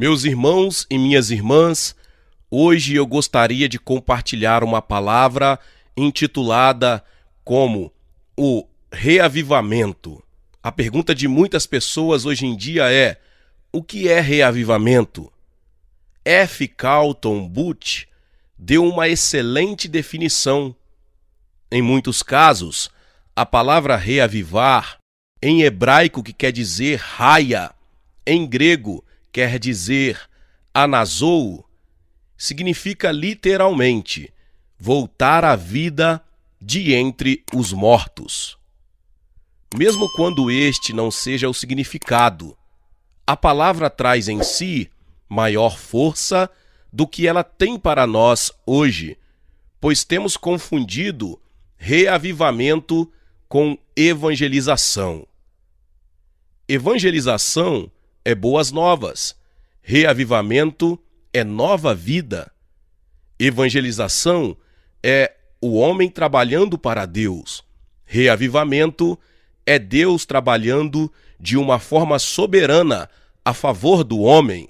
Meus irmãos e minhas irmãs, hoje eu gostaria de compartilhar uma palavra intitulada como o reavivamento. A pergunta de muitas pessoas hoje em dia é: o que é reavivamento? F. Carlton Butch deu uma excelente definição. Em muitos casos, a palavra reavivar, em hebraico que quer dizer raia, em grego quer dizer anazou, significa literalmente voltar à vida de entre os mortos. Mesmo quando este não seja o significado, a palavra traz em si maior força do que ela tem para nós hoje, pois temos confundido reavivamento com evangelização. Evangelização é boas novas, reavivamento é nova vida, evangelização é o homem trabalhando para Deus, reavivamento é Deus trabalhando de uma forma soberana a favor do homem.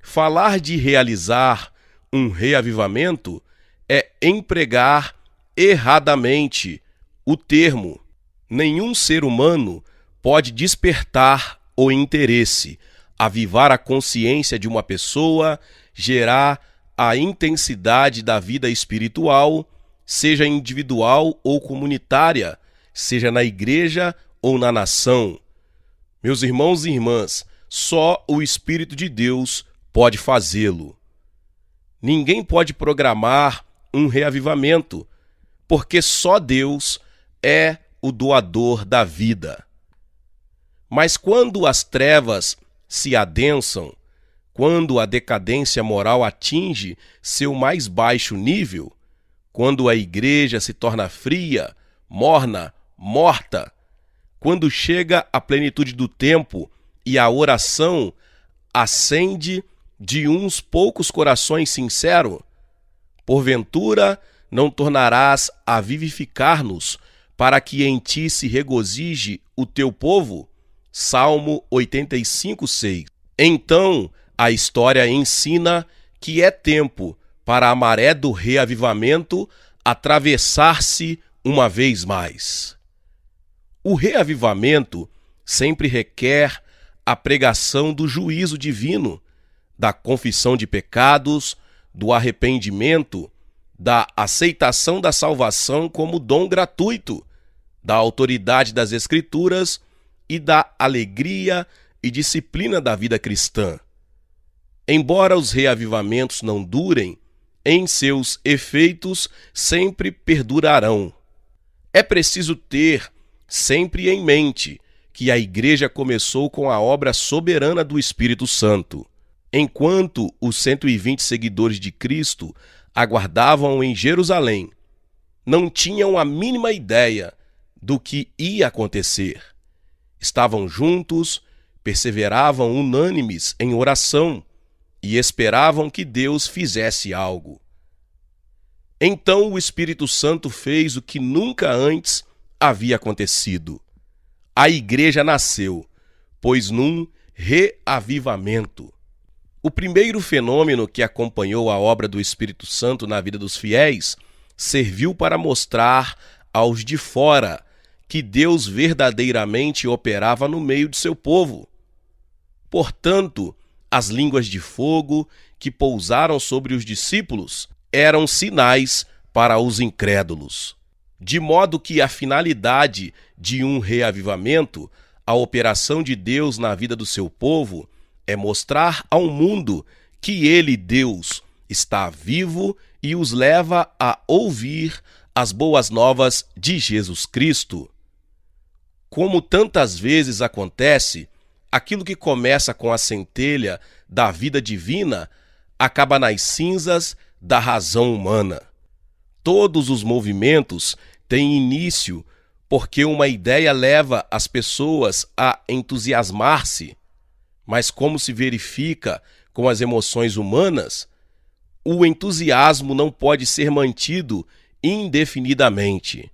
Falar de realizar um reavivamento é empregar erradamente o termo. Nenhum ser humano pode despertar o interesse, avivar a consciência de uma pessoa, gerar a intensidade da vida espiritual, seja individual ou comunitária, seja na igreja ou na nação. Meus irmãos e irmãs, só o Espírito de Deus pode fazê-lo. Ninguém pode programar um reavivamento, porque só Deus é o doador da vida. Mas quando as trevas se adensam, quando a decadência moral atinge seu mais baixo nível, quando a igreja se torna fria, morna, morta, quando chega a plenitude do tempo e a oração acende de uns poucos corações sinceros, porventura não tornarás a vivificar-nos para que em ti se regozije o teu povo? Salmo 85:6. Então, a história ensina que é tempo para a maré do reavivamento atravessar-se uma vez mais. O reavivamento sempre requer a pregação do juízo divino, da confissão de pecados, do arrependimento, da aceitação da salvação como dom gratuito, da autoridade das Escrituras e da alegria e disciplina da vida cristã. Embora os reavivamentos não durem, em seus efeitos sempre perdurarão. É preciso ter sempre em mente que a Igreja começou com a obra soberana do Espírito Santo. Enquanto os 120 seguidores de Cristo aguardavam em Jerusalém, não tinham a mínima ideia do que ia acontecer. Estavam juntos, perseveravam unânimes em oração e esperavam que Deus fizesse algo. Então o Espírito Santo fez o que nunca antes havia acontecido. A igreja nasceu, pois num reavivamento. O primeiro fenômeno que acompanhou a obra do Espírito Santo na vida dos fiéis serviu para mostrar aos de fora que Deus verdadeiramente operava no meio de seu povo. Portanto, as línguas de fogo que pousaram sobre os discípulos eram sinais para os incrédulos. De modo que a finalidade de um reavivamento, a operação de Deus na vida do seu povo, é mostrar ao mundo que ele, Deus, está vivo e os leva a ouvir as boas novas de Jesus Cristo. Como tantas vezes acontece, aquilo que começa com a centelha da vida divina acaba nas cinzas da razão humana. Todos os movimentos têm início porque uma ideia leva as pessoas a entusiasmar-se. Mas, como se verifica com as emoções humanas, o entusiasmo não pode ser mantido indefinidamente.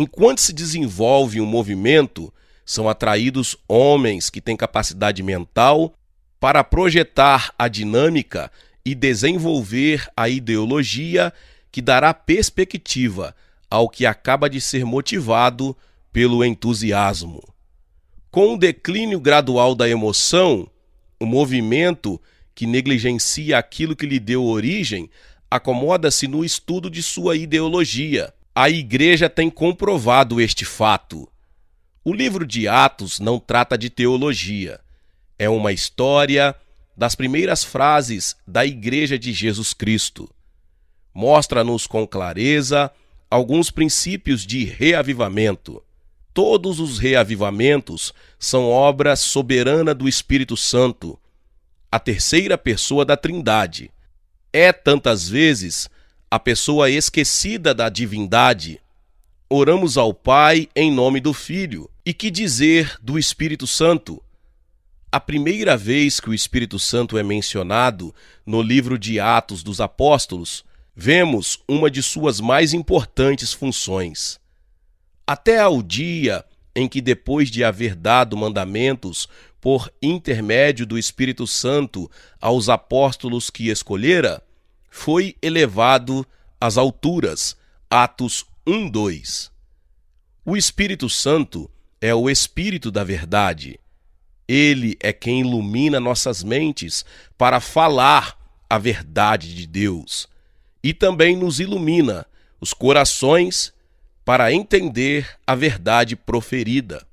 Enquanto se desenvolve um movimento, são atraídos homens que têm capacidade mental para projetar a dinâmica e desenvolver a ideologia que dará perspectiva ao que acaba de ser motivado pelo entusiasmo. Com o declínio gradual da emoção, o movimento que negligencia aquilo que lhe deu origem acomoda-se no estudo de sua ideologia a igreja tem comprovado este fato. O livro de Atos não trata de teologia. É uma história das primeiras frases da Igreja de Jesus Cristo. Mostra-nos com clareza alguns princípios de reavivamento. Todos os reavivamentos são obra soberana do Espírito Santo, a terceira pessoa da Trindade. É tantas vezes a pessoa esquecida da divindade, oramos ao Pai em nome do Filho. E que dizer do Espírito Santo? A primeira vez que o Espírito Santo é mencionado no livro de Atos dos Apóstolos, vemos uma de suas mais importantes funções. Até ao dia em que, depois de haver dado mandamentos por intermédio do Espírito Santo aos apóstolos que escolhera, foi elevado às alturas. Atos 1, 2. O Espírito Santo é o Espírito da Verdade. Ele é quem ilumina nossas mentes para falar a verdade de Deus e também nos ilumina os corações para entender a verdade proferida.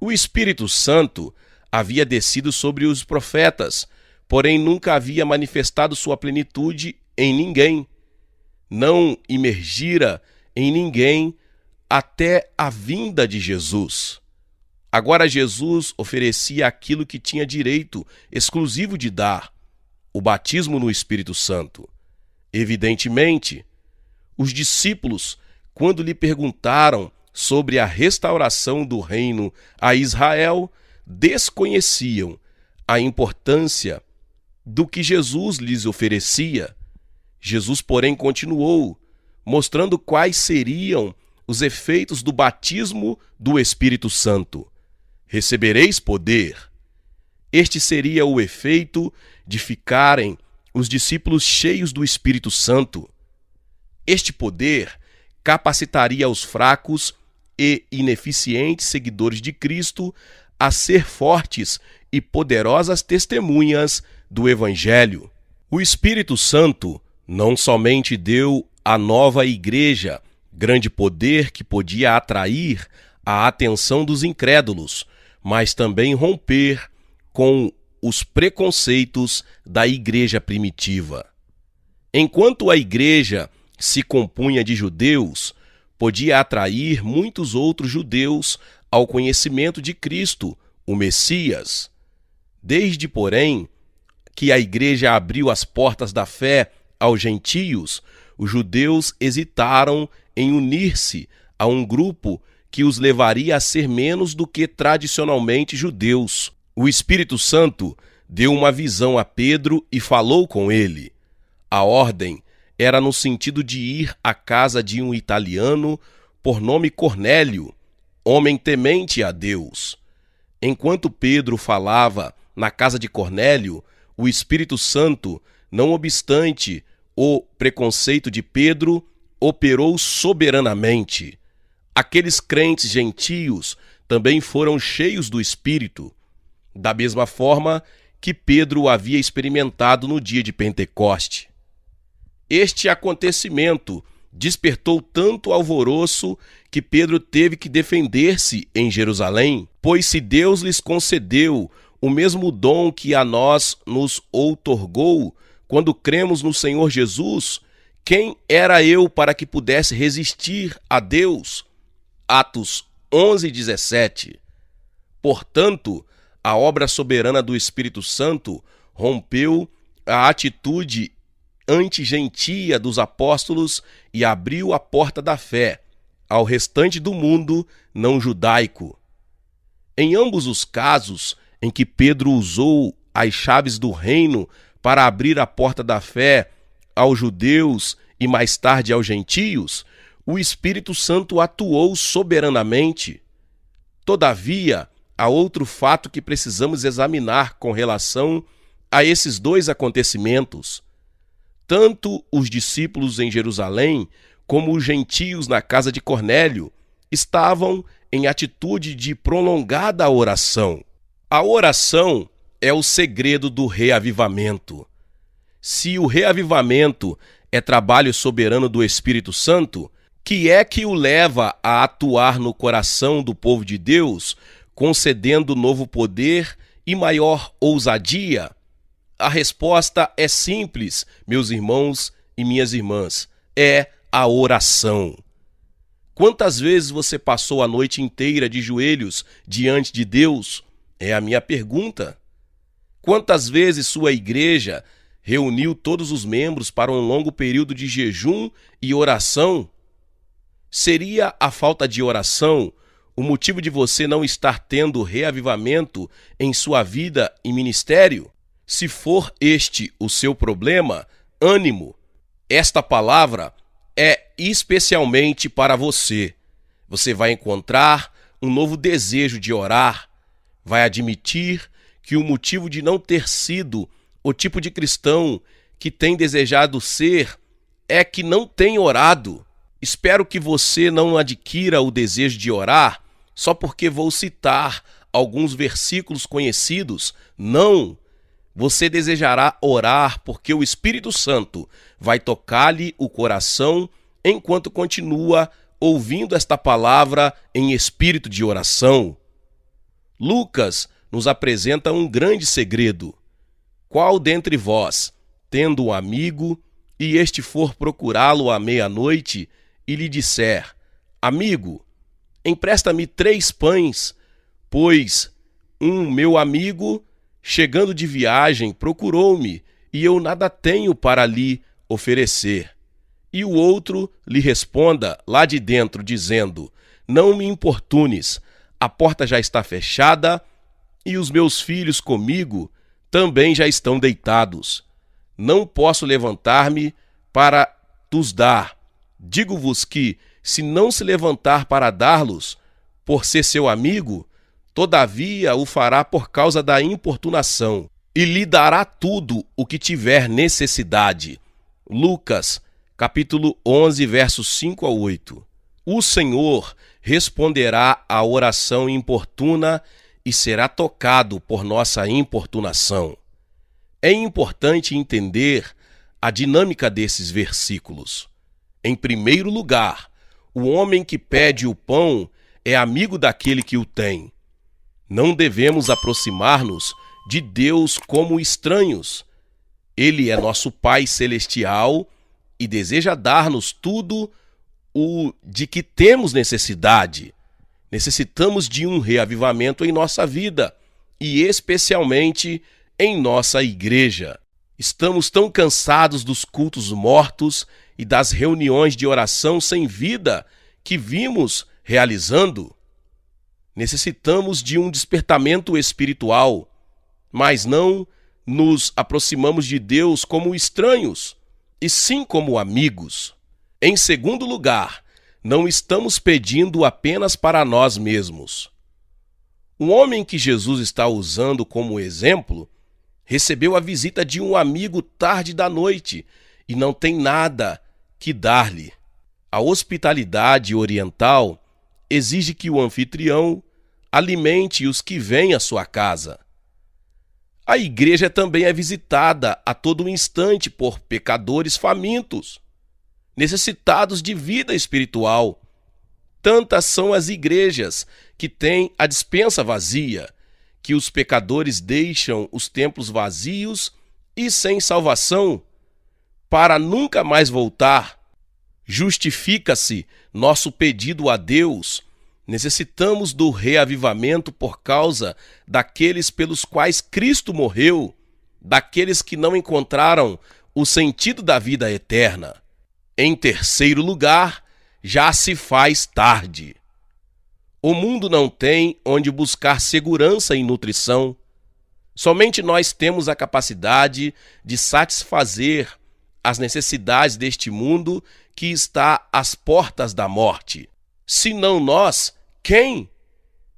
O Espírito Santo havia descido sobre os profetas porém nunca havia manifestado sua plenitude em ninguém. Não imergira em ninguém até a vinda de Jesus. Agora Jesus oferecia aquilo que tinha direito exclusivo de dar, o batismo no Espírito Santo. Evidentemente, os discípulos, quando lhe perguntaram sobre a restauração do reino a Israel, desconheciam a importância do que Jesus lhes oferecia. Jesus, porém, continuou, mostrando quais seriam os efeitos do batismo do Espírito Santo. Recebereis poder. Este seria o efeito de ficarem os discípulos cheios do Espírito Santo. Este poder capacitaria os fracos e ineficientes seguidores de Cristo a ser fortes e poderosas testemunhas do Evangelho. O Espírito Santo não somente deu à nova igreja grande poder que podia atrair a atenção dos incrédulos, mas também romper com os preconceitos da igreja primitiva. Enquanto a igreja se compunha de judeus, podia atrair muitos outros judeus ao conhecimento de Cristo, o Messias. Desde, porém, que a igreja abriu as portas da fé aos gentios, os judeus hesitaram em unir-se a um grupo que os levaria a ser menos do que tradicionalmente judeus. O Espírito Santo deu uma visão a Pedro e falou com ele. A ordem era no sentido de ir à casa de um italiano por nome Cornélio, homem temente a Deus. Enquanto Pedro falava na casa de Cornélio, o Espírito Santo, não obstante o preconceito de Pedro, operou soberanamente. Aqueles crentes gentios também foram cheios do Espírito, da mesma forma que Pedro havia experimentado no dia de Pentecoste. Este acontecimento despertou tanto alvoroço que Pedro teve que defender-se em Jerusalém, pois se Deus lhes concedeu o mesmo dom que a nós nos outorgou quando cremos no Senhor Jesus, quem era eu para que pudesse resistir a Deus? Atos 11:17. Portanto, a obra soberana do Espírito Santo rompeu a atitude antigentia dos apóstolos e abriu a porta da fé ao restante do mundo não judaico. Em ambos os casos, em que Pedro usou as chaves do reino para abrir a porta da fé aos judeus e mais tarde aos gentios, o Espírito Santo atuou soberanamente. Todavia, há outro fato que precisamos examinar com relação a esses dois acontecimentos. Tanto os discípulos em Jerusalém como os gentios na casa de Cornélio estavam em atitude de prolongada oração. A oração é o segredo do reavivamento. Se o reavivamento é trabalho soberano do Espírito Santo, que é que o leva a atuar no coração do povo de Deus, concedendo novo poder e maior ousadia? A resposta é simples, meus irmãos e minhas irmãs: é a oração. Quantas vezes você passou a noite inteira de joelhos diante de Deus, é a minha pergunta. Quantas vezes sua igreja reuniu todos os membros para um longo período de jejum e oração? Seria a falta de oração o motivo de você não estar tendo reavivamento em sua vida e ministério? Se for este o seu problema, ânimo, esta palavra é especialmente para você. Você vai encontrar um novo desejo de orar, vai admitir que o motivo de não ter sido o tipo de cristão que tem desejado ser é que não tem orado. Espero que você não adquira o desejo de orar só porque vou citar alguns versículos conhecidos. Não! Você desejará orar porque o Espírito Santo vai tocar-lhe o coração enquanto continua ouvindo esta palavra em espírito de oração. Lucas nos apresenta um grande segredo. Qual dentre vós, tendo um amigo, e este for procurá-lo à meia-noite, e lhe disser: Amigo, empresta-me três pães, pois um meu amigo, chegando de viagem, procurou-me, e eu nada tenho para lhe oferecer. E o outro lhe responda lá de dentro, dizendo: Não me importunes, a porta já está fechada e os meus filhos comigo também já estão deitados. Não posso levantar-me para os dar. Digo-vos que, se não se levantar para dar-los, por ser seu amigo, todavia o fará por causa da importunação, e lhe dará tudo o que tiver necessidade. Lucas, capítulo 11, versos 5 a 8. O Senhor responderá à oração importuna e será tocado por nossa importunação. É importante entender a dinâmica desses versículos. Em primeiro lugar, o homem que pede o pão é amigo daquele que o tem. Não devemos aproximar-nos de Deus como estranhos. Ele é nosso Pai Celestial e deseja dar-nos tudo o de que temos necessidade. Necessitamos de um reavivamento em nossa vida e especialmente em nossa igreja. Estamos tão cansados dos cultos mortos e das reuniões de oração sem vida que vimos realizando. Necessitamos de um despertamento espiritual, mas não nos aproximamos de Deus como estranhos, e sim como amigos. Em segundo lugar, não estamos pedindo apenas para nós mesmos. O homem que Jesus está usando como exemplo recebeu a visita de um amigo tarde da noite e não tem nada que dar-lhe. A hospitalidade oriental exige que o anfitrião alimente os que vêm à sua casa. A igreja também é visitada a todo instante por pecadores famintos necessitados de vida espiritual. Tantas são as igrejas que têm a dispensa vazia, que os pecadores deixam os templos vazios e sem salvação, para nunca mais voltar. Justifica-se nosso pedido a Deus. Necessitamos do reavivamento por causa daqueles pelos quais Cristo morreu, daqueles que não encontraram o sentido da vida eterna. Em terceiro lugar, já se faz tarde. O mundo não tem onde buscar segurança e nutrição. Somente nós temos a capacidade de satisfazer as necessidades deste mundo que está às portas da morte. Se não nós, quem?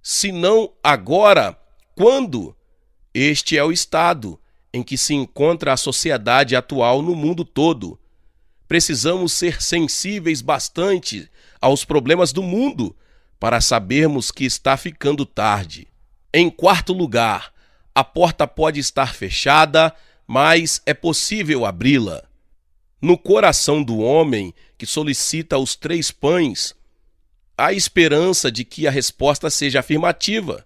Se não agora, quando? Este é o estado em que se encontra a sociedade atual no mundo todo precisamos ser sensíveis bastante aos problemas do mundo para sabermos que está ficando tarde. Em quarto lugar, a porta pode estar fechada, mas é possível abri-la. No coração do homem que solicita os três pães, há esperança de que a resposta seja afirmativa.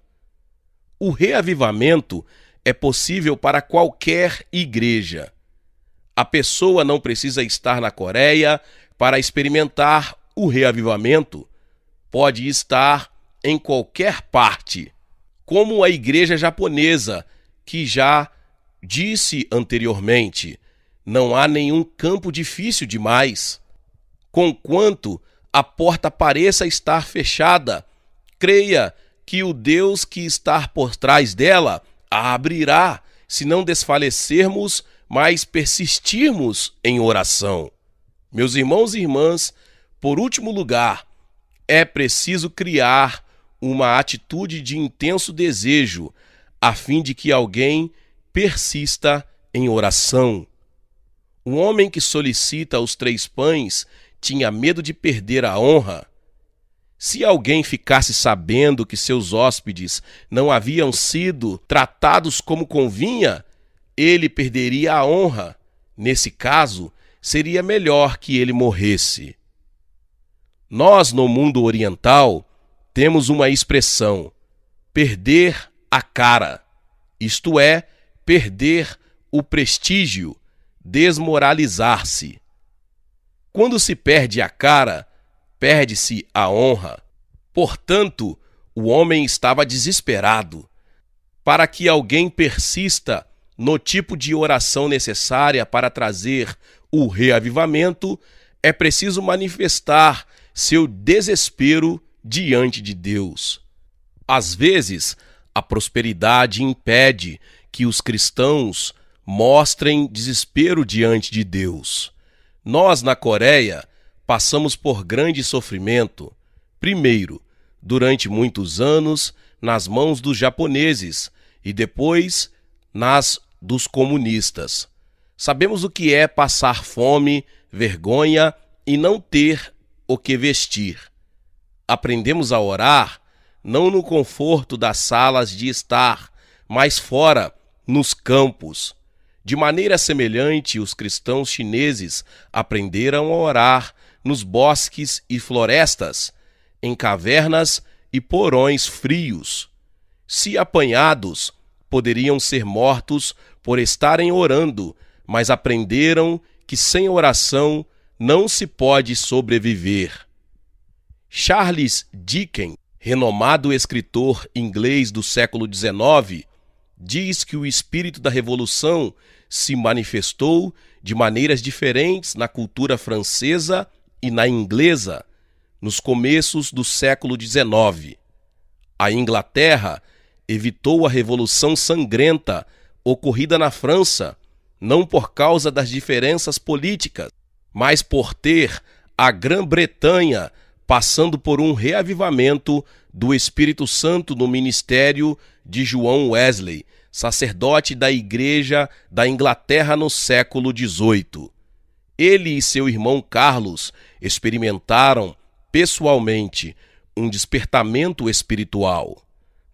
O reavivamento é possível para qualquer igreja, a pessoa não precisa estar na Coreia para experimentar o reavivamento. Pode estar em qualquer parte, como a igreja japonesa, que já disse anteriormente, não há nenhum campo difícil demais. Conquanto a porta pareça estar fechada, creia que o Deus que está por trás dela a abrirá, se não desfalecermos mas persistirmos em oração. Meus irmãos e irmãs, por último lugar, é preciso criar uma atitude de intenso desejo, a fim de que alguém persista em oração. O homem que solicita os três pães tinha medo de perder a honra. Se alguém ficasse sabendo que seus hóspedes não haviam sido tratados como convinha, ele perderia a honra. Nesse caso, seria melhor que ele morresse. Nós, no mundo oriental, temos uma expressão: perder a cara, isto é, perder o prestígio, desmoralizar-se. Quando se perde a cara, perde-se a honra. Portanto, o homem estava desesperado. Para que alguém persista no tipo de oração necessária para trazer o reavivamento, é preciso manifestar seu desespero diante de Deus. Às vezes, a prosperidade impede que os cristãos mostrem desespero diante de Deus. Nós, na Coreia, passamos por grande sofrimento. Primeiro, durante muitos anos, nas mãos dos japoneses e depois nas dos comunistas. Sabemos o que é passar fome, vergonha e não ter o que vestir. Aprendemos a orar não no conforto das salas de estar, mas fora, nos campos. De maneira semelhante, os cristãos chineses aprenderam a orar nos bosques e florestas, em cavernas e porões frios. Se apanhados, poderiam ser mortos por estarem orando, mas aprenderam que sem oração não se pode sobreviver. Charles Dickens, renomado escritor inglês do século XIX, diz que o espírito da revolução se manifestou de maneiras diferentes na cultura francesa e na inglesa nos começos do século XIX. A Inglaterra evitou a Revolução Sangrenta ocorrida na França, não por causa das diferenças políticas, mas por ter a Grã-Bretanha passando por um reavivamento do Espírito Santo no ministério de João Wesley, sacerdote da Igreja da Inglaterra no século XVIII. Ele e seu irmão Carlos experimentaram, pessoalmente, um despertamento espiritual.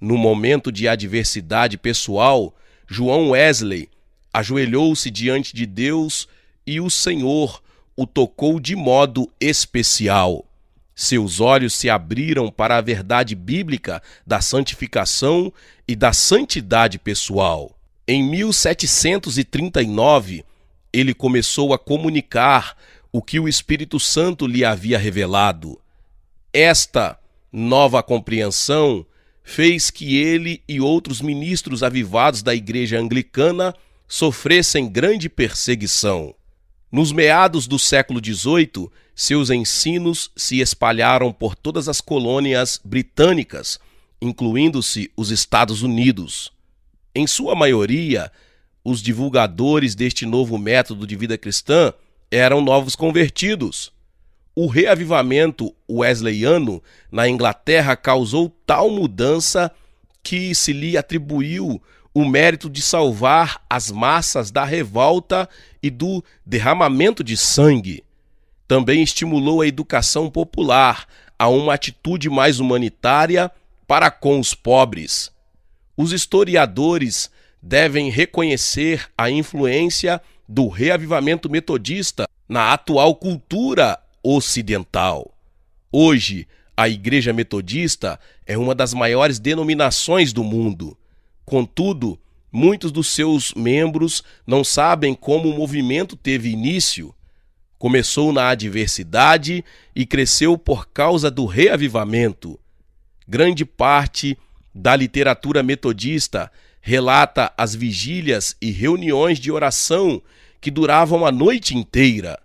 No momento de adversidade pessoal, João Wesley ajoelhou-se diante de Deus e o Senhor o tocou de modo especial. Seus olhos se abriram para a verdade bíblica da santificação e da santidade pessoal. Em 1739, ele começou a comunicar o que o Espírito Santo lhe havia revelado. Esta nova compreensão fez que ele e outros ministros avivados da Igreja Anglicana sofressem grande perseguição. Nos meados do século XVIII, seus ensinos se espalharam por todas as colônias britânicas, incluindo-se os Estados Unidos. Em sua maioria, os divulgadores deste novo método de vida cristã eram novos convertidos. O reavivamento wesleyano na Inglaterra causou tal mudança que se lhe atribuiu o mérito de salvar as massas da revolta e do derramamento de sangue. Também estimulou a educação popular a uma atitude mais humanitária para com os pobres. Os historiadores devem reconhecer a influência do reavivamento metodista na atual cultura ocidental. Hoje, a Igreja Metodista é uma das maiores denominações do mundo. Contudo, muitos dos seus membros não sabem como o movimento teve início. Começou na adversidade e cresceu por causa do reavivamento. Grande parte da literatura metodista relata as vigílias e reuniões de oração que duravam a noite inteira.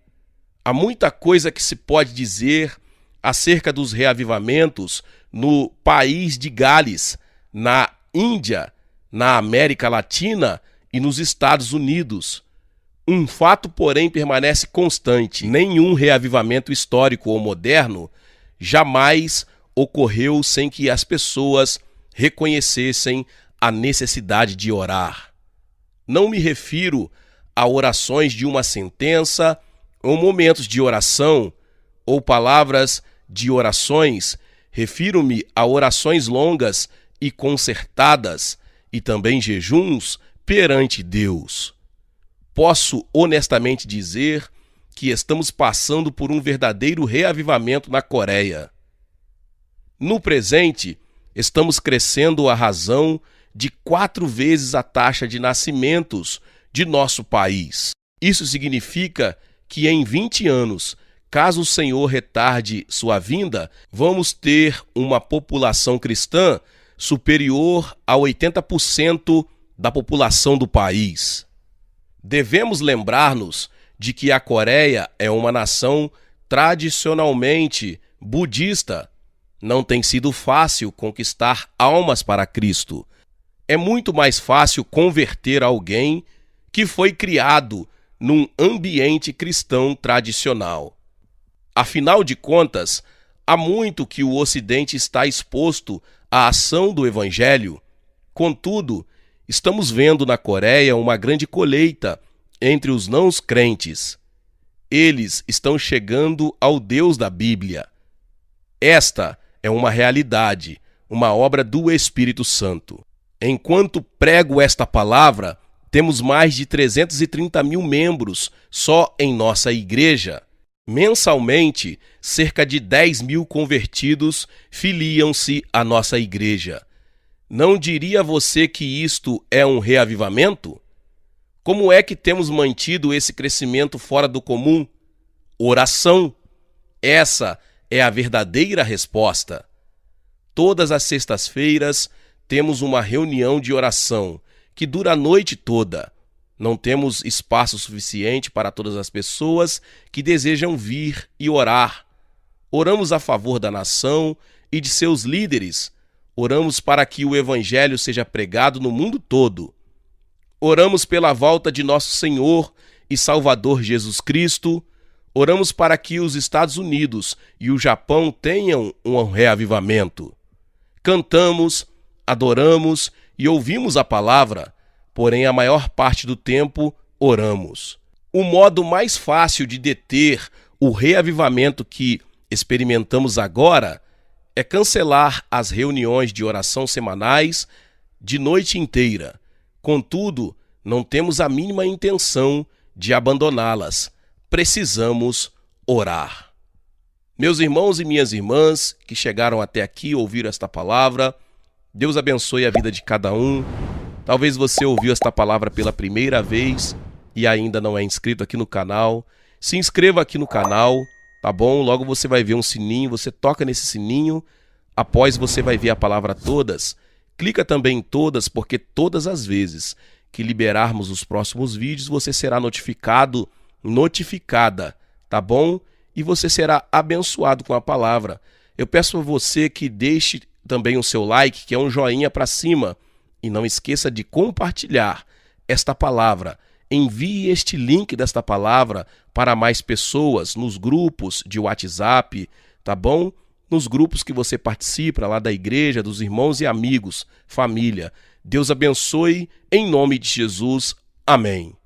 Há muita coisa que se pode dizer acerca dos reavivamentos no país de Gales, na Índia, na América Latina e nos Estados Unidos. Um fato, porém, permanece constante: nenhum reavivamento histórico ou moderno jamais ocorreu sem que as pessoas reconhecessem a necessidade de orar. Não me refiro a orações de uma sentença ou momentos de oração ou palavras de orações, refiro-me a orações longas e concertadas e também jejuns perante Deus. Posso honestamente dizer que estamos passando por um verdadeiro reavivamento na Coreia. No presente, estamos crescendo a razão de quatro vezes a taxa de nascimentos de nosso país. Isso significa que em 20 anos, caso o Senhor retarde sua vinda, vamos ter uma população cristã superior a 80% da população do país. Devemos lembrar-nos de que a Coreia é uma nação tradicionalmente budista. Não tem sido fácil conquistar almas para Cristo. É muito mais fácil converter alguém que foi criado num ambiente cristão tradicional. Afinal de contas, há muito que o Ocidente está exposto à ação do Evangelho. Contudo, estamos vendo na Coreia uma grande colheita entre os não crentes. Eles estão chegando ao Deus da Bíblia. Esta é uma realidade, uma obra do Espírito Santo. Enquanto prego esta palavra, temos mais de 330 mil membros só em nossa igreja. Mensalmente, cerca de 10 mil convertidos filiam-se à nossa igreja. Não diria você que isto é um reavivamento? Como é que temos mantido esse crescimento fora do comum? Oração. Essa é a verdadeira resposta. Todas as sextas-feiras temos uma reunião de oração que dura a noite toda. Não temos espaço suficiente para todas as pessoas que desejam vir e orar. Oramos a favor da nação e de seus líderes. Oramos para que o Evangelho seja pregado no mundo todo. Oramos pela volta de nosso Senhor e Salvador Jesus Cristo. Oramos para que os Estados Unidos e o Japão tenham um reavivamento. Cantamos, adoramos e ouvimos a palavra, porém a maior parte do tempo oramos. O modo mais fácil de deter o reavivamento que experimentamos agora é cancelar as reuniões de oração semanais de noite inteira. Contudo, não temos a mínima intenção de abandoná-las. Precisamos orar. Meus irmãos e minhas irmãs que chegaram até aqui ouvir esta palavra, Deus abençoe a vida de cada um. Talvez você ouviu esta palavra pela primeira vez e ainda não é inscrito aqui no canal. Se inscreva aqui no canal, tá bom? Logo você vai ver um sininho, você toca nesse sininho. Após você vai ver a palavra todas. Clica também em todas, porque todas as vezes que liberarmos os próximos vídeos, você será notificado, notificada, tá bom? E você será abençoado com a palavra. Eu peço a você que deixe também o seu like, que é um joinha para cima. E não esqueça de compartilhar esta palavra. Envie este link desta palavra para mais pessoas nos grupos de WhatsApp, tá bom? Nos grupos que você participa lá da igreja, dos irmãos e amigos, família. Deus abençoe, em nome de Jesus. Amém.